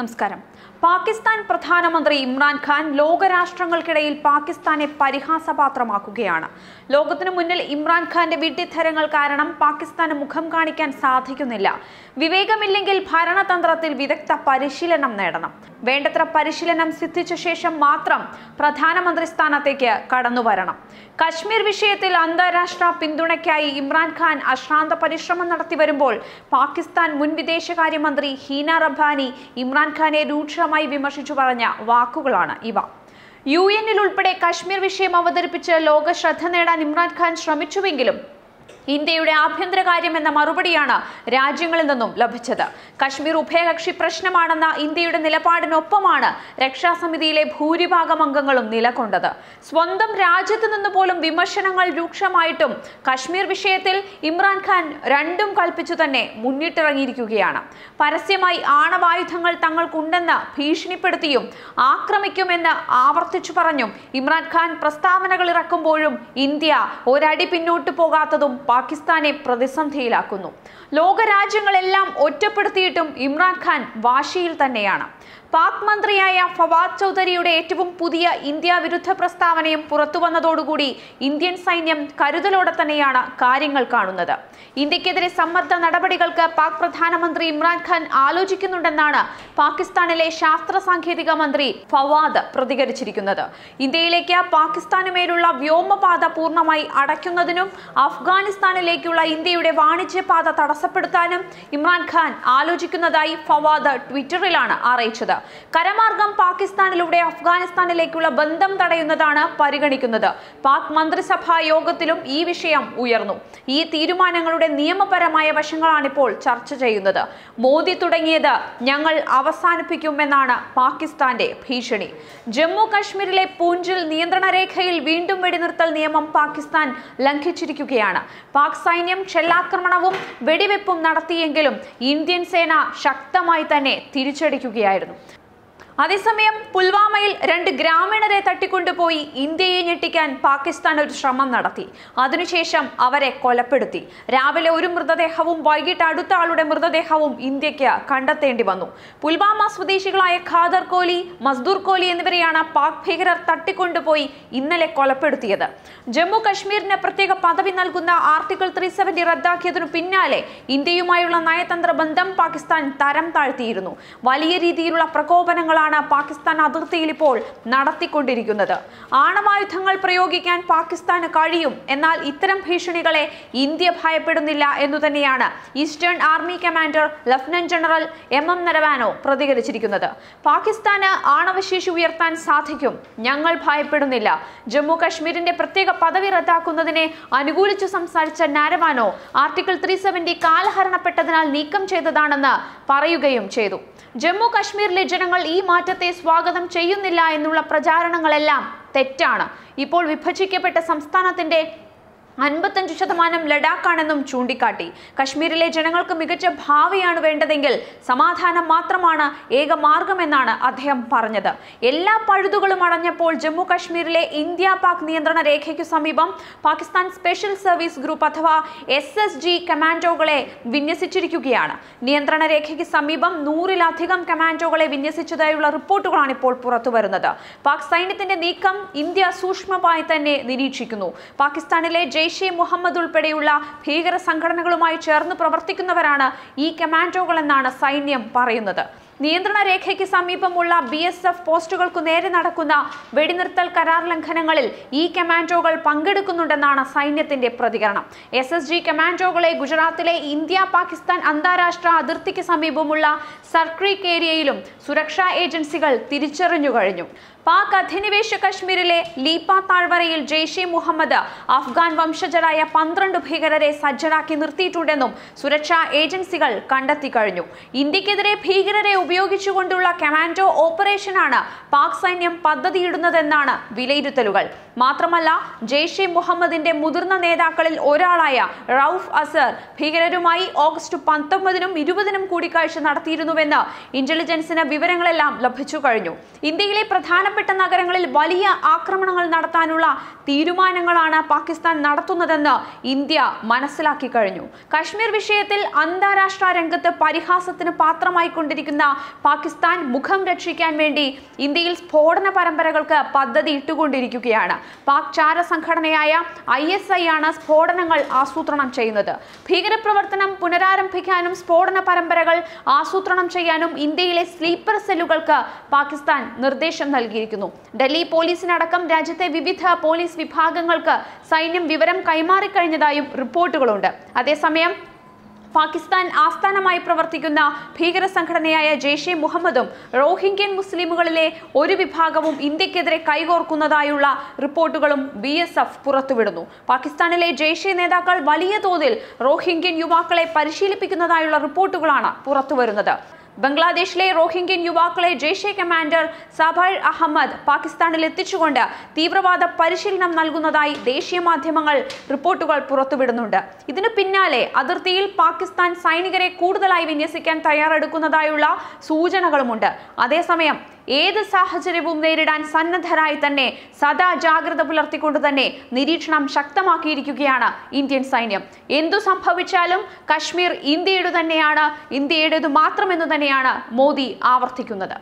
നമസ്കാരം പാകിസ്ഥാൻ പ്രധാനമന്ത്രി ഇമ്രാൻഖാൻ ലോകരാഷ്ട്രങ്ങൾക്കിടയിൽ പാകിസ്ഥാനെ പരിഹാസപാത്രമാക്കുകയാണ് ലോകത്തിനു മുന്നിൽ ഇമ്രാൻഖാന്റെ വിഡ്ഢിത്തരങ്ങൾ കാരണം പാകിസ്ഥാന് മുഖം കാണിക്കാൻ സാധിക്കുന്നില്ല വിവേകമില്ലെങ്കിൽ ഭരണതന്ത്രത്തിൽ വിദഗ്ധ പരിശീലനം നേടണം വേണ്ടത്ര പരിശീലനം സിദ്ധിച്ച ശേഷം മാത്രം പ്രധാനമന്ത്രി സ്ഥാനത്തേക്ക് കടന്നുവരണം കശ്മീർ വിഷയത്തിൽ അന്താരാഷ്ട്ര പിന്തുണയ്ക്കായി ഇമ്രാൻഖാൻ അശ്രാന്ത പരിശ്രമം നടത്തി വരുമ്പോൾ പാകിസ്ഥാൻ മുൻ വിദേശകാര്യമന്ത്രി ഹീന റബാനി ഇമ്രാൻ ഇമ്രാൻഖാനെ രൂക്ഷമായി വിമർശിച്ചു പറഞ്ഞ വാക്കുകളാണ് ഇവ യു എന്നിൽ ഉൾപ്പെടെ കശ്മീർ വിഷയം അവതരിപ്പിച്ച് ലോക ശ്രദ്ധ നേടാൻ ഇമ്രാൻഖാൻ ശ്രമിച്ചുവെങ്കിലും ഇന്ത്യയുടെ ആഭ്യന്തര കാര്യമെന്ന മറുപടിയാണ് രാജ്യങ്ങളിൽ നിന്നും ലഭിച്ചത് കശ്മീർ ഉഭയകക്ഷി പ്രശ്നമാണെന്ന ഇന്ത്യയുടെ നിലപാടിനൊപ്പമാണ് രക്ഷാസമിതിയിലെ ഭൂരിഭാഗം അംഗങ്ങളും നിലകൊണ്ടത് സ്വന്തം രാജ്യത്തു നിന്ന് പോലും വിമർശനങ്ങൾ രൂക്ഷമായിട്ടും കശ്മീർ വിഷയത്തിൽ ഇമ്രാൻഖാൻ രണ്ടും കൽപ്പിച്ചു തന്നെ മുന്നിട്ടിറങ്ങിയിരിക്കുകയാണ് പരസ്യമായി ആണവായുധങ്ങൾ തങ്ങൾക്കുണ്ടെന്ന് ഭീഷണിപ്പെടുത്തിയും ആക്രമിക്കുമെന്ന് ആവർത്തിച്ചു പറഞ്ഞും ഇമ്രാൻഖാൻ പ്രസ്താവനകൾ ഇറക്കുമ്പോഴും ഇന്ത്യ ഒരടി പിന്നോട്ട് പോകാത്തതും പാകിസ്ഥാനെ പ്രതിസന്ധിയിലാക്കുന്നു ലോകരാജ്യങ്ങളെല്ലാം ഒറ്റപ്പെടുത്തിയിട്ടും ഇമ്രാൻഖാൻ വാശിയിൽ തന്നെയാണ് പാക് മന്ത്രിയായ ഫവാദ് ചൗധരിയുടെ ഏറ്റവും പുതിയ ഇന്ത്യ വിരുദ്ധ പ്രസ്താവനയും പുറത്തുവന്നതോടുകൂടി ഇന്ത്യൻ സൈന്യം കരുതലോടെ തന്നെയാണ് കാര്യങ്ങൾ കാണുന്നത് ഇന്ത്യക്കെതിരെ സമ്മർദ്ദ നടപടികൾക്ക് പാക് പ്രധാനമന്ത്രി ഇമ്രാൻഖാൻ ആലോചിക്കുന്നുണ്ടെന്നാണ് പാകിസ്ഥാനിലെ ശാസ്ത്ര സാങ്കേതിക മന്ത്രി ഫവാദ് പ്രതികരിച്ചിരിക്കുന്നത് ഇന്ത്യയിലേക്ക് പാകിസ്ഥാനുമേലുള്ള വ്യോമപാത പൂർണ്ണമായി അടയ്ക്കുന്നതിനും അഫ്ഗാനിസ്ഥാനിലേക്കുള്ള ഇന്ത്യയുടെ വാണിജ്യപാത തടസ്സപ്പെടുത്താനും ഇമ്രാൻഖാൻ ആലോചിക്കുന്നതായി ഫവാദ് ട്വിറ്ററിലാണ് അറിയിച്ചത് കരമാർഗം പാകിസ്ഥാനിലൂടെ അഫ്ഗാനിസ്ഥാനിലേക്കുള്ള ബന്ധം തടയുന്നതാണ് പരിഗണിക്കുന്നത് പാക് മന്ത്രിസഭാ യോഗത്തിലും ഈ വിഷയം ഉയർന്നു ഈ തീരുമാനങ്ങളുടെ നിയമപരമായ വശങ്ങളാണിപ്പോൾ ചർച്ച ചെയ്യുന്നത് മോദി തുടങ്ങിയത് ഞങ്ങൾ അവസാനിപ്പിക്കുമെന്നാണ് പാകിസ്ഥാന്റെ ഭീഷണി ജമ്മു കാശ്മീരിലെ പൂഞ്ചിൽ നിയന്ത്രണ രേഖയിൽ വീണ്ടും വെടിനിർത്തൽ നിയമം പാകിസ്ഥാൻ ലംഘിച്ചിരിക്കുകയാണ് പാക് സൈന്യം ഷെല്ലാക്രമണവും വെടിവെപ്പും നടത്തിയെങ്കിലും ഇന്ത്യൻ സേന ശക്തമായി തന്നെ തിരിച്ചടിക്കുകയായിരുന്നു അതേസമയം പുൽവാമയിൽ രണ്ട് ഗ്രാമീണരെ തട്ടിക്കൊണ്ടുപോയി ഇന്ത്യയെ ഞെട്ടിക്കാൻ പാകിസ്ഥാൻ ഒരു ശ്രമം നടത്തി അതിനുശേഷം അവരെ കൊലപ്പെടുത്തി രാവിലെ ഒരു മൃതദേഹവും വൈകിട്ട് അടുത്ത ആളുടെ മൃതദേഹവും ഇന്ത്യക്ക് കണ്ടെത്തേണ്ടി വന്നു പുൽവാമ സ്വദേശികളായ ഖാദർ കോലി മസ്ദൂർ കോലി എന്നിവരെയാണ് പാക് ഭീകരർ തട്ടിക്കൊണ്ടുപോയി ഇന്നലെ കൊലപ്പെടുത്തിയത് ജമ്മു കശ്മീരിന് പ്രത്യേക പദവി നൽകുന്ന ആർട്ടിക്കിൾ ത്രീ സെവൻറ്റി റദ്ദാക്കിയതിനു പിന്നാലെ ഇന്ത്യയുമായുള്ള നയതന്ത്ര ബന്ധം പാകിസ്ഥാൻ തരം താഴ്ത്തിയിരുന്നു വലിയ രീതിയിലുള്ള പ്രകോപനങ്ങളാണ് നടപടികളാണ് പാകിസ്ഥാൻ അതിർത്തിയിൽ ഇപ്പോൾ നടത്തിക്കൊണ്ടിരിക്കുന്നത് ആണവായുധങ്ങൾ പ്രയോഗിക്കാൻ പാകിസ്ഥാന് കഴിയും എന്നാൽ ഇത്തരം ഭീഷണികളെ ഇന്ത്യ ഭയപ്പെടുന്നില്ല എന്നു തന്നെയാണ് eastern army commander lieutenant general M M Naravane പ്രതികരിച്ചിരിക്കുന്നത് പാകിസ്ഥാന് ആണവശേഷി ഉയർത്താൻ സാധിക്കും ഞങ്ങൾ ഭയപ്പെടുന്നില്ല ജമ്മു കശ്മീരിന്റെ പ്രത്യേക പദവി റദ്ദാക്കുന്നതിനെ അനുകൂലിച്ചു സംസാരിച്ച നരവാനോ ആർട്ടിക്കിൾ ത്രീ സെവൻറ്റി കാലഹരണപ്പെട്ടതിനാൽ നീക്കം ചെയ്തതാണെന്ന് പറയുകയും ചെയ്തു ജമ്മു കശ്മീരിലെ ജനങ്ങൾ ഈ മാറ്റത്തെ സ്വാഗതം ചെയ്യുന്നില്ല എന്നുള്ള പ്രചാരണങ്ങളെല്ലാം തെറ്റാണ് ഇപ്പോൾ വിഭജിക്കപ്പെട്ട സംസ്ഥാനത്തിന്റെ അൻപത്തഞ്ച് ശതമാനം ലഡാക്കാണെന്നും ചൂണ്ടിക്കാട്ടി കശ്മീരിലെ ജനങ്ങൾക്ക് മികച്ച ഭാവിയാണ് വേണ്ടതെങ്കിൽ സമാധാനം മാത്രമാണ് ഏക മാർഗമെന്നാണ് അദ്ദേഹം പറഞ്ഞത് എല്ലാ പഴുതുകളും അടഞ്ഞപ്പോൾ ജമ്മു കശ്മീരിലെ ഇന്ത്യ പാക് നിയന്ത്രണ രേഖയ്ക്കു സമീപം പാകിസ്ഥാൻ സ്പെഷ്യൽ സർവീസ് ഗ്രൂപ്പ് അഥവാ എസ് എസ് ജി കമാൻഡോകളെ വിന്യസിച്ചിരിക്കുകയാണ് നിയന്ത്രണ രേഖയ്ക്ക് സമീപം നൂറിലധികം കമാൻഡോകളെ വിന്യസിച്ചതായുള്ള റിപ്പോർട്ടുകളാണ് ഇപ്പോൾ പുറത്തുവരുന്നത് പാക് സൈന്യത്തിന്റെ നീക്കം ഇന്ത്യ സൂക്ഷ്മമായി തന്നെ നിരീക്ഷിക്കുന്നു പാകിസ്ഥാനിലെ ജെ ജെയ്ഷെ മുഹമ്മദ് ഉൾപ്പെടെയുള്ള ഭീകര സംഘടനകളുമായി ചേർന്ന് പ്രവർത്തിക്കുന്നവരാണ് ഈ കമാൻഡോകളെന്നാണ് സൈന്യം പറയുന്നത് നിയന്ത്രണ രേഖയ്ക്ക് സമീപമുള്ള ബി എസ് എഫ് പോസ്റ്റുകൾക്കു നേരെ നടക്കുന്ന വെടിനിർത്തൽ കരാർ ലംഘനങ്ങളിൽ ഈ കമാൻഡോകൾ പങ്കെടുക്കുന്നുണ്ടെന്നാണ് സൈന്യത്തിന്റെ പ്രതികരണം എസ് എസ് ജി കമാൻഡോകളെ ഗുജറാത്തിലെ ഇന്ത്യ പാകിസ്ഥാൻ അന്താരാഷ്ട്ര അതിർത്തിക്ക് സമീപമുള്ള സർക്രീക്ക് ഏരിയയിലും സുരക്ഷാ ഏജൻസികൾ തിരിച്ചറിഞ്ഞു കഴിഞ്ഞു പാക് അധിനിവേശ കശ്മീരിലെ ലീപ താഴ്വരയിൽ ജെയ്ഷെ മുഹമ്മദ് അഫ്ഗാൻ വംശജരായ പന്ത്രണ്ട് ഭീകരരെ സജ്ജരാക്കി നിർത്തിയിട്ടുണ്ടെന്നും സുരക്ഷാ ഏജൻസികൾ കണ്ടെത്തി കഴിഞ്ഞു ഇന്ത്യക്കെതിരെ ഭീകരരെ ഉപയോഗിച്ചുകൊണ്ടുള്ള കമാൻഡോ ഓപ്പറേഷനാണ് പാക് സൈന്യം പദ്ധതിയിടുന്നതെന്നാണ് വിലയിരുത്തലുകൾ മാത്രമല്ല ജെയ്ഷെ മുഹമ്മദിന്റെ മുതിർന്ന നേതാക്കളിൽ ഒരാളായ റൌഫ് അസർ ഭീകരരുമായി ഓഗസ്റ്റ് പത്തൊമ്പതിനും ഇരുപതിനും കൂടിക്കാഴ്ച നടത്തിയിരുന്നുവെന്ന് ഇന്റലിജൻസിന് വിവരങ്ങളെല്ലാം ലഭിച്ചു കഴിഞ്ഞു ഇന്ത്യയിലെ പ്രധാനപ്പെട്ട നഗരങ്ങളിൽ വലിയ ആക്രമണങ്ങൾ നടത്താനുള്ള തീരുമാനങ്ങളാണ് പാകിസ്ഥാൻ നടത്തുന്നതെന്ന് ഇന്ത്യ മനസ്സിലാക്കി കഴിഞ്ഞു കശ്മീർ വിഷയത്തിൽ അന്താരാഷ്ട്ര രംഗത്ത് പരിഹാസത്തിന് പാത്രമായിക്കൊണ്ടിരിക്കുന്ന പാകിസ്ഥാൻ മുഖം രക്ഷിക്കാൻ വേണ്ടി ഇന്ത്യയിൽ സ്ഫോടന പരമ്പരകൾക്ക് പദ്ധതി ഇട്ടുകൊണ്ടിരിക്കുകയാണ് പാക് ചാര സംഘടനയായ ഐ എസ് ഐ ആണ് സ്ഫോടനങ്ങൾ ആസൂത്രണം ചെയ്യുന്നത് ഭീകരപ്രവർത്തനം പുനരാരംഭിക്കാനും സ്ഫോടന പരമ്പരകൾ ആസൂത്രണം ചെയ്യാനും ഇന്ത്യയിലെ സ്ലീപ്പർ സെല്ലുകൾക്ക് പാകിസ്ഥാൻ നിർദ്ദേശം നൽകിയിരിക്കുന്നു ഡൽഹി പോലീസിനടക്കം രാജ്യത്തെ വിവിധ പോലീസ് വിഭാഗങ്ങൾക്ക് സൈന്യം വിവരം കൈമാറിക്കഴിഞ്ഞതായും റിപ്പോർട്ടുകളുണ്ട് അതേസമയം പാകിസ്ഥാൻ ആസ്ഥാനമായി പ്രവർത്തിക്കുന്ന ഭീകര സംഘടനയായ ജെയ്ഷെ മുഹമ്മദും റോഹിംഗ്യൻ മുസ്ലിമുകളിലെ ഒരു വിഭാഗവും ഇന്ത്യക്കെതിരെ കൈകോർക്കുന്നതായുള്ള റിപ്പോർട്ടുകളും ബി എസ് എഫ് പുറത്തുവിടുന്നു പാകിസ്ഥാനിലെ ജെയ്ഷെ നേതാക്കൾ വലിയ തോതിൽ റോഹിംഗ്യൻ യുവാക്കളെ പരിശീലിപ്പിക്കുന്നതായുള്ള റിപ്പോർട്ടുകളാണ് പുറത്തുവരുന്നത് ബംഗ്ലാദേശിലെ റോഹിംഗ്യൻ യുവാക്കളെ ജെയ്ഷെ കമാൻഡർ സബൈർ അഹമ്മദ് പാകിസ്ഥാനിൽ എത്തിച്ചുകൊണ്ട് തീവ്രവാദ പരിശീലനം നൽകുന്നതായി ദേശീയ മാധ്യമങ്ങൾ റിപ്പോർട്ടുകൾ പുറത്തുവിടുന്നുണ്ട് ഇതിനു പിന്നാലെ അതിർത്തിയിൽ പാകിസ്ഥാൻ സൈനികരെ കൂടുതലായി വിന്യസിക്കാൻ തയ്യാറെടുക്കുന്നതായുള്ള സൂചനകളുമുണ്ട് അതേസമയം ഏത് സാഹചര്യവും നേരിടാൻ സന്നദ്ധരായി തന്നെ സദാ ജാഗ്രത പുലർത്തിക്കൊണ്ട് തന്നെ നിരീക്ഷണം ശക്തമാക്കിയിരിക്കുകയാണ് ഇന്ത്യൻ സൈന്യം എന്തു സംഭവിച്ചാലും കശ്മീർ ഇന്ത്യയുടെ തന്നെയാണ് ഇന്ത്യയുടേത് മാത്രമെന്ന് തന്നെയാണ് മോദി ആവർത്തിക്കുന്നത്